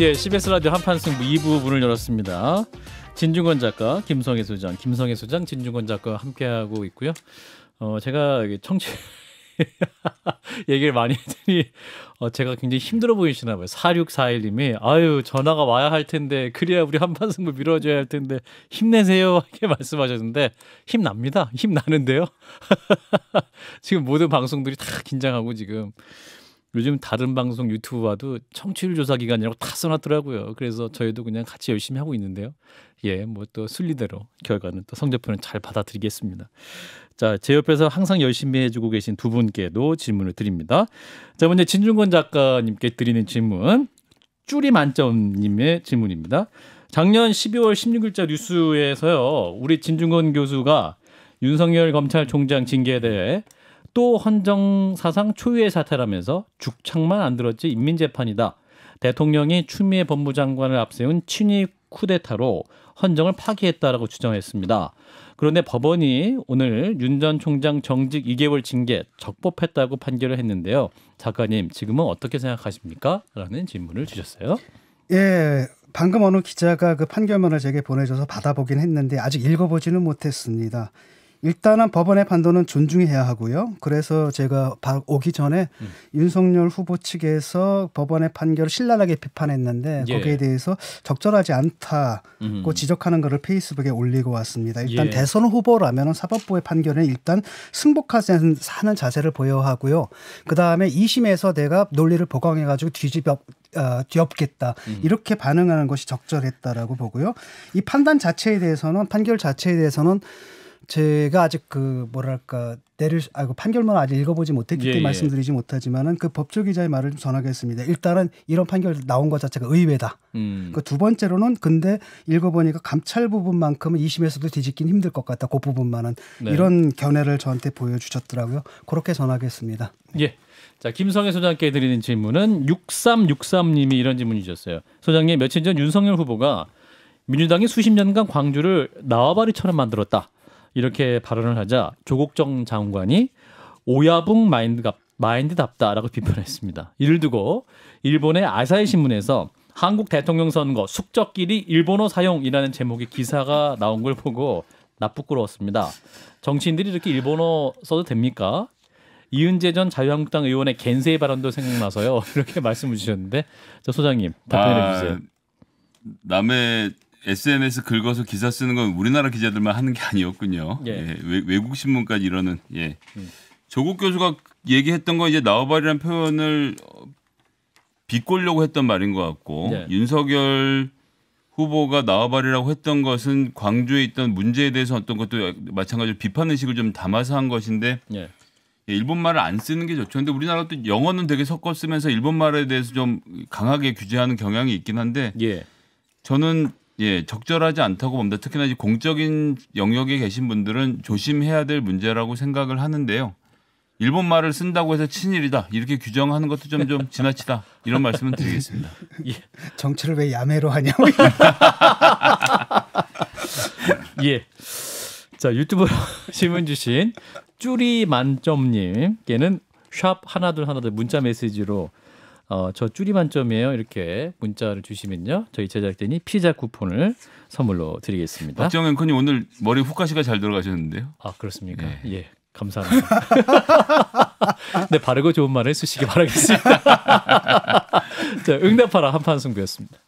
예, CBS 라디오 한판 승부 뭐 2부 분을 열었습니다. 진중권 작가, 김성애 소장, 김성애 소장, 진중권 작가 함께하고 있고요. 어, 제가 청취 얘기를 많이 했더니 어, 제가 굉장히 힘들어 보이시나 봐요. 4641님이 아유 전화가 와야 할 텐데 그래야 우리 한판 승부 뭐 밀어줘야 할 텐데 힘내세요 이렇게 말씀하셨는데 힘납니다. 힘나는데요. 지금 모든 방송들이 다 긴장하고 지금 요즘 다른 방송 유튜브와도 청취율 조사 기간이라고 다 써놨더라고요. 그래서 저희도 그냥 같이 열심히 하고 있는데요. 예, 뭐 또 순리대로 결과는 또 성적표는 잘 받아들이겠습니다. 자, 제 옆에서 항상 열심히 해주고 계신 두 분께도 질문을 드립니다. 자, 먼저 진중권 작가님께 드리는 질문. 쭈리 만점님의 질문입니다. 작년 12월 16일자 뉴스에서요, 우리 진중권 교수가 윤석열 검찰총장 징계에 대해 또 헌정 사상 초유의 사태라면서 죽창만 안 들었지 인민 재판이다. 대통령이 추미애 법무장관을 앞세운 친위 쿠데타로 헌정을 파기했다라고 주장했습니다. 그런데 법원이 오늘 윤 전 총장 정직 2개월 징계 적법했다고 판결을 했는데요. 작가님, 지금은 어떻게 생각하십니까? 라는 질문을 주셨어요. 예. 방금 어느 기자가 그 판결문을 제게 보내줘서 받아보긴 했는데 아직 읽어보지는 못했습니다. 일단은 법원의 판도는 존중해야 하고요. 그래서 제가 오기 전에 음. 윤석열 후보 측에서 법원의 판결을 신랄하게 비판했는데 예. 거기에 대해서 적절하지 않다고 음. 지적하는 것을 페이스북에 올리고 왔습니다. 일단 예. 대선 후보라면 사법부의 판결에 일단 승복하지 않 자세를 보여야 하고요. 그다음에 2심에서 내가 논리를 보강해가지고 뒤집어 어, 뒤엎겠다 음. 이렇게 반응하는 것이 적절했다라고 보고요. 이 판단 자체에 대해서는 판결 자체에 대해서는 제가 아직 그 뭐랄까 내릴 아이고 판결문을 아직 읽어보지 못했기 예, 때문에 예, 예. 말씀드리지 못하지만은 그 법조 기자의 말을 좀 전하겠습니다. 일단은 이런 판결 나온 것 자체가 의외다. 음. 그두 번째로는 근데 읽어보니까 감찰 부분만큼은 2심에서도 뒤집긴 힘들 것 같다. 그 부분만은 네. 이런 견해를 저한테 보여주셨더라고요. 그렇게 전하겠습니다. 네. 예. 자, 김성애 소장께 드리는 질문은 6363님이 이런 질문이 주셨어요. 소장님 며칠 전 윤석열 후보가 민주당이 수십 년간 광주를 나와바리처럼 만들었다. 이렇게 발언을 하자 조국정 장관이 오야붕 마인드가 마인드답다라고 비판했습니다. 이를 두고 일본의 아사히 신문에서 한국 대통령 선거 숙적끼리 일본어 사용이라는 제목의 기사가 나온 걸 보고 나 부끄러웠습니다. 정치인들이 이렇게 일본어 써도 됩니까? 이은재 전 자유한국당 의원의 겐세의 발언도 생각나서요. 이렇게 말씀해 주셨는데 자 소장님 답변해 아, 주세요. 아, 남의 SMS 긁어서 기사 쓰는 건 우리나라 기자들만 하는 게 아니었군요. 예. 예. 외, 국 신문까지 이러는 예. 음. 조국 교수가 얘기했던 건 이제 나와바리란 표현을 어, 비꼬려고 했던 말인 것 같고 네. 윤석열 후보가 나와바리라고 했던 것은 광주에 있던 문제에 대해서 어떤 것도 마찬가지로 비판 의식을 좀 담아서 한 것인데 네. 일본 말을 안 쓰는 게 좋죠. 근데 우리나라도 영어는 되게 섞어 쓰면서 일본 말에 대해서 좀 강하게 규제하는 경향이 있긴 한데 예. 저는 예, 적절하지 않다고 봅니다. 특히나 이제 공적인 영역에 계신 분들은 조심해야 될 문제라고 생각을 하는데요. 일본 말을 쓴다고 해서 친일이다 이렇게 규정하는 것도 좀좀 지나치다 이런 말씀을 드리겠습니다. 예. 정치를 왜 야매로 하냐고. 예. 자 유튜브로 질문 주신 쭈리 만점님께는 샵 하나둘 하나둘 문자 메시지로 어, 저 줄이 만점이에요. 이렇게 문자를 주시면요. 저희 제작진이 피자 쿠폰을 선물로 드리겠습니다. 박정현 큰님 오늘 머리 후카시가 잘 들어가셨는데요. 아, 그렇습니까? 네. 예. 감사합니다. 네, 바르고 좋은 말을 쓰시기 바라겠습니다. 자, 응답하라 한판 승부였습니다.